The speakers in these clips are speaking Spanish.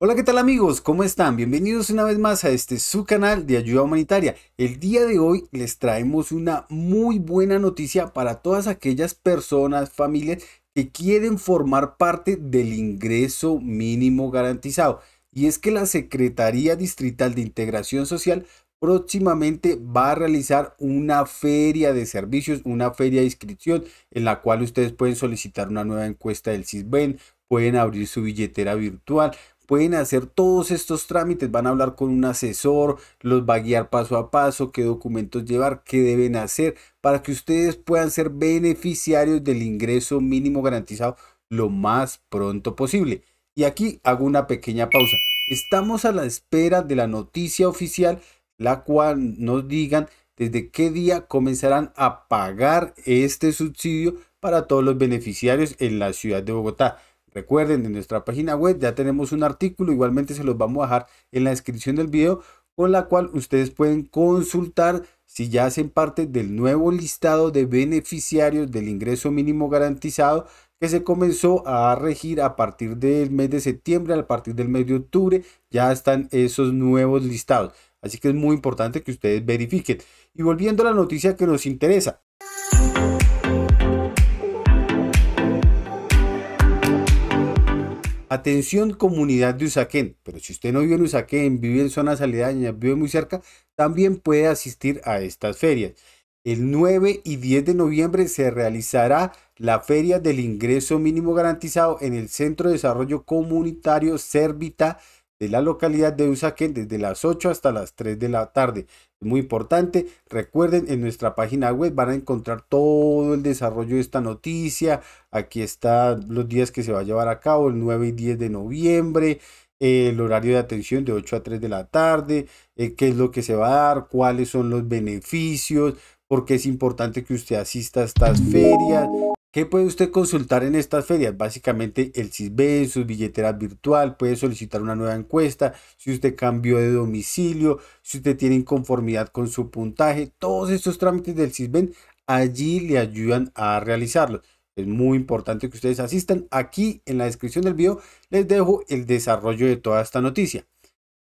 Hola, ¿qué tal amigos? ¿Cómo están? Bienvenidos una vez más a este su canal de ayuda humanitaria. El día de hoy les traemos una muy buena noticia para todas aquellas personas, familias que quieren formar parte del ingreso mínimo garantizado. Y es que la Secretaría Distrital de Integración Social próximamente va a realizar una feria de servicios, una feria de inscripción en la cual ustedes pueden solicitar una nueva encuesta del CISBEN, pueden abrir su billetera virtual, pueden hacer todos estos trámites, van a hablar con un asesor, los va a guiar paso a paso, qué documentos llevar, qué deben hacer, para que ustedes puedan ser beneficiarios del ingreso mínimo garantizado lo más pronto posible. Y aquí hago una pequeña pausa. Estamos a la espera de la noticia oficial, la cual nos digan desde qué día comenzarán a pagar este subsidio para todos los beneficiarios en la ciudad de Bogotá. Recuerden, en nuestra página web ya tenemos un artículo, igualmente se los vamos a dejar en la descripción del video, con la cual ustedes pueden consultar si ya hacen parte del nuevo listado de beneficiarios del ingreso mínimo garantizado que se comenzó a regir a partir del mes de septiembre, a partir del mes de octubre, ya están esos nuevos listados. Así que es muy importante que ustedes verifiquen. Y volviendo a la noticia que nos interesa. Atención comunidad de Usaquén, pero si usted no vive en Usaquén, vive en zonas aledañas, vive muy cerca, también puede asistir a estas ferias. El 9 y 10 de noviembre se realizará la Feria del Ingreso Mínimo Garantizado en el Centro de Desarrollo Comunitario Servita de la localidad de Usaquén desde las 8 hasta las 3 de la tarde. Muy importante, recuerden en nuestra página web van a encontrar todo el desarrollo de esta noticia. Aquí están los días que se va a llevar a cabo, el 9 y 10 de noviembre, eh, el horario de atención de 8 a 3 de la tarde, eh, qué es lo que se va a dar, cuáles son los beneficios, Por qué es importante que usted asista a estas ferias, ¿Qué puede usted consultar en estas ferias? Básicamente el CISBEN, sus billeteras virtual, puede solicitar una nueva encuesta, si usted cambió de domicilio, si usted tiene inconformidad con su puntaje, todos estos trámites del CISBEN allí le ayudan a realizarlos. Es muy importante que ustedes asistan. Aquí en la descripción del video les dejo el desarrollo de toda esta noticia.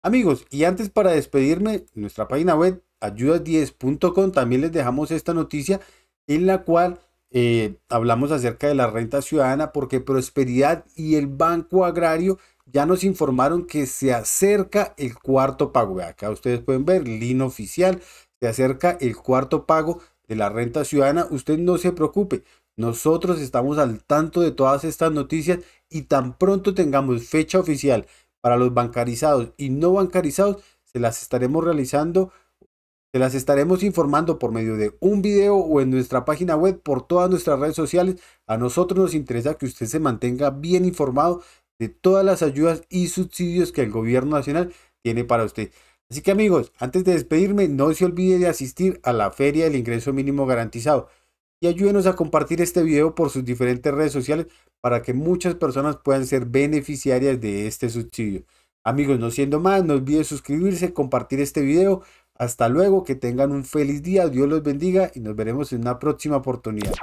Amigos, y antes para despedirme, nuestra página web ayudas10.com también les dejamos esta noticia en la cual eh, hablamos acerca de la renta ciudadana porque Prosperidad y el Banco Agrario ya nos informaron que se acerca el cuarto pago. Acá ustedes pueden ver, lino oficial, se acerca el cuarto pago de la renta ciudadana. Usted no se preocupe, nosotros estamos al tanto de todas estas noticias y tan pronto tengamos fecha oficial para los bancarizados y no bancarizados, se las estaremos realizando te las estaremos informando por medio de un video o en nuestra página web, por todas nuestras redes sociales. A nosotros nos interesa que usted se mantenga bien informado de todas las ayudas y subsidios que el gobierno nacional tiene para usted. Así que amigos, antes de despedirme, no se olvide de asistir a la Feria del Ingreso Mínimo Garantizado y ayúdenos a compartir este video por sus diferentes redes sociales para que muchas personas puedan ser beneficiarias de este subsidio. Amigos, no siendo más, no olvide suscribirse, compartir este video, hasta luego, que tengan un feliz día, Dios los bendiga y nos veremos en una próxima oportunidad.